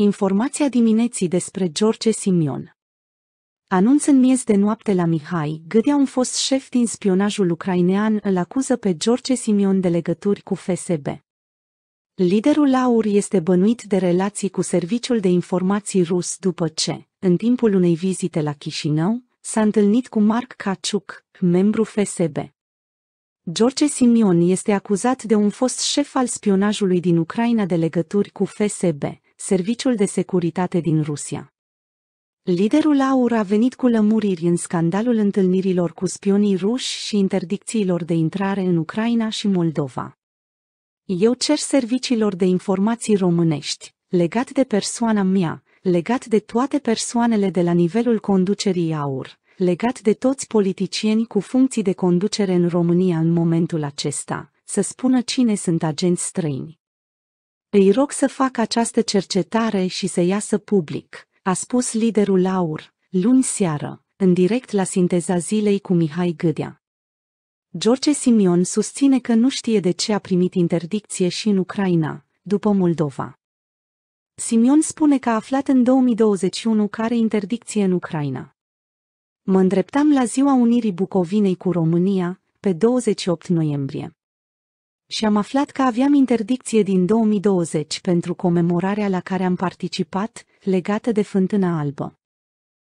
Informația dimineții despre George Simion Anunț în miez de noapte la Mihai, Gâdea un fost șef din spionajul ucrainean îl acuză pe George Simion de legături cu FSB. Liderul Aur este bănuit de relații cu serviciul de informații rus după ce, în timpul unei vizite la Chișinău, s-a întâlnit cu Marc Caciuc, membru FSB. George Simion este acuzat de un fost șef al spionajului din Ucraina de legături cu FSB, Serviciul de Securitate din Rusia. Liderul AUR a venit cu lămuriri în scandalul întâlnirilor cu spionii ruși și interdicțiilor de intrare în Ucraina și Moldova. Eu cer serviciilor de informații românești, legat de persoana mea, legat de toate persoanele de la nivelul conducerii AUR, legat de toți politicieni cu funcții de conducere în România în momentul acesta, să spună cine sunt agenți străini, îi rog să facă această cercetare și să iasă public, a spus liderul laur, luni seară, în direct la sinteza zilei cu Mihai Gâdea. George Simion susține că nu știe de ce a primit interdicție și în Ucraina, după Moldova. Simion spune că a aflat în 2021 care interdicție în Ucraina. Mă îndreptam la ziua unirii Bucovinei cu România, pe 28 noiembrie și am aflat că aveam interdicție din 2020 pentru comemorarea la care am participat, legată de Fântâna Albă.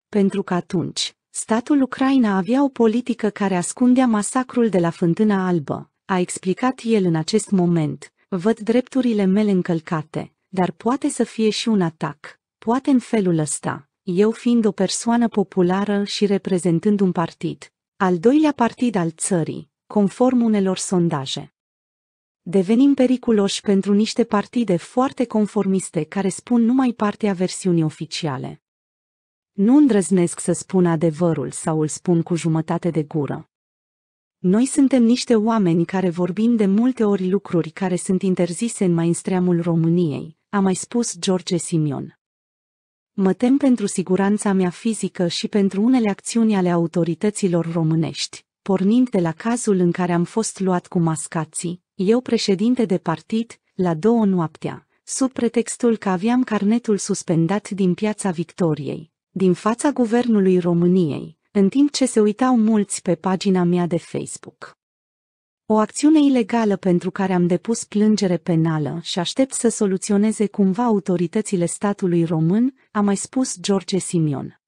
Pentru că atunci, statul Ucraina avea o politică care ascundea masacrul de la Fântâna Albă, a explicat el în acest moment, văd drepturile mele încălcate, dar poate să fie și un atac, poate în felul ăsta, eu fiind o persoană populară și reprezentând un partid, al doilea partid al țării, conform unelor sondaje. Devenim periculoși pentru niște partide foarte conformiste care spun numai partea versiunii oficiale. Nu îndrăznesc să spun adevărul sau îl spun cu jumătate de gură. Noi suntem niște oameni care vorbim de multe ori lucruri care sunt interzise în mainstreamul României, a mai spus George Simion. Mă tem pentru siguranța mea fizică și pentru unele acțiuni ale autorităților românești, pornind de la cazul în care am fost luat cu mascații, eu președinte de partid, la două noaptea, sub pretextul că aveam carnetul suspendat din piața Victoriei, din fața guvernului României, în timp ce se uitau mulți pe pagina mea de Facebook. O acțiune ilegală pentru care am depus plângere penală și aștept să soluționeze cumva autoritățile statului român, a mai spus George Simion.